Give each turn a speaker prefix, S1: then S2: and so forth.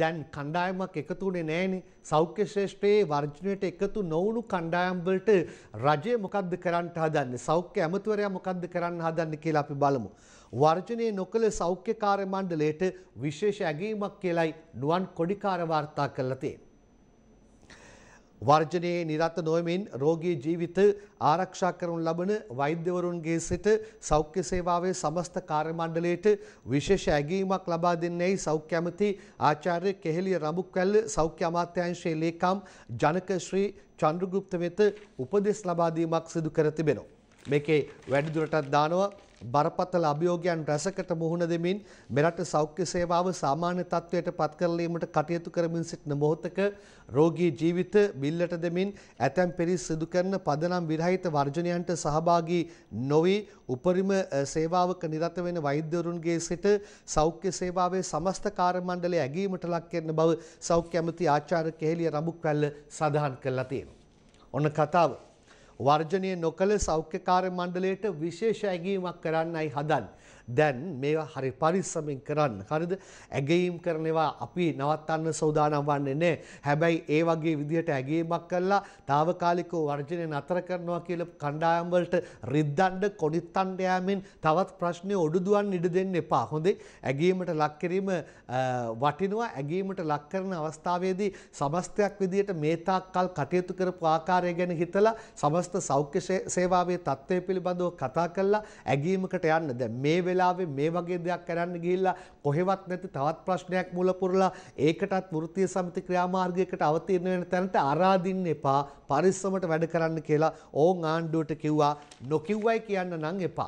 S1: දැන් කණ්ඩායමක් එකතු වුණේ නැහැනේ සෞඛ්‍ය ශ්‍රේෂ්ඨයේ වර්ජිනයට එකතු නොවුණු කණ්ඩායම් වලට රජය මොකද්ද කරන්න හදන්නේ සෞඛ්‍ය ඇමතිවරයා මොකද්ද කරන්න හදන්නේ කියලා අපි බලමු වර්ජනය නොකළ සෞඛ්‍ය කාර්ය මණ්ඩලයට විශේෂ ඇගීමක් කියලයි නුවන් කොඩිකාර වාර්තා කළා තියෙන්නේ වර්ජනයේ නිරත නොවමින් රෝගී ජීවිත ආරක්ෂා කරනු ලබන වෛද්‍යවරුන්ගේ සිට සෞඛ්‍ය සේවාවේ සමස්ත කාර්යමණ්ඩලයට විශේෂ ඇගීමක් ලබා දෙන්නේයි සෞඛ්‍ය ඇමති ආචාර්ය කෙහෙලිය රඹුක්වැල්ල සෞඛ්‍ය අමාත්‍යාංශයේ ලේකම් ජනක ශ්‍රී චන්ද්‍රගුප්ත වෙත උපදෙස් ලබා දීමක් සිදු කර තිබෙනවා. මේකේ වැඩිදුරටත් දානවා බරපතල අභියෝගයන් රැසකට මුහුණ දෙමින් මෙරට සෞඛ්‍ය සේවාව සාමාන්‍ය තත්ත්වයට පත් කරලීමට කටයුතු කරමින් සිටින මොහොතක රෝගී ජීවිත බිල්ලට දෙමින් ඇතැම් පිරිස් සිදු කරන පදනම් විරහිත වර්ජනයන්ට සහභාගී නොවි උපරිම සේවාවක නිරත වෙන වෛද්‍යවරුන්ගේ සිට සෞඛ්‍ය සේවාවේ සමස්ත කාර්ය මණ්ඩලය ඇගීමට ලක් කරන බව සෞඛ්‍ය ඇමති ආචාර්ය කෙහෙලිය රඹුක්වැල්ල සඳහන් කළා තියෙනවා. ඔන්න කතාව වර්ජනය නොකළ සෞඛ්‍යකාර මණ්ඩලයට විශේෂ ඇගීමක් කරන්නයි හදන්. දැන් මේවා හරි පරිස්සමින් කරන්න. හරිද? ඇගීම් කරන ඒවා අපි නවත්තන්න සූදානම් වන්නේ නැහැ. හැබැයි ඒ වගේ විදිහට ඇගීමක් කළා తాවකාලිකව වර්ජනය නතර කරනවා කියලා කණ්ඩායම් වලට රිද්දන්න කොණිත්තන්න යෑමෙන් තවත් ප්‍රශ්නේ ඔඩුදුවන් ඉඩ දෙන්න එපා. හොඳේ? ඇගීමට ලක් කිරීම වටිනවා. ඇගීමට ලක් කරන අවස්ථාවේදී සමස්තයක් විදිහට මේ තාක්කල් කටයුතු කරපු ආකාරය ගැන හිතලා සමස්ත සෞඛ්‍ය සේවාවේ තත්ත්වය පිළිබඳව කතා කළා. ඇගීමකට යන්න. දැන් මේ වෙලාවේ මේ වගේ දෙයක් කරන්න ගිහිල්ලා කොහෙවත් නැති තවත් ප්‍රශ්නයක් මුල පුරලා ඒකටත් වෘත්තීය සමිති ක්‍රියාමාර්ගයකට අවතීර්ණ වෙන තැනට අරාදින්න එපා පරිස්සමට වැඩ කරන්න කියලා ඕන් ආණ්ඩුවට කිව්වා නොකිව්වයි කියන්න නම් එපා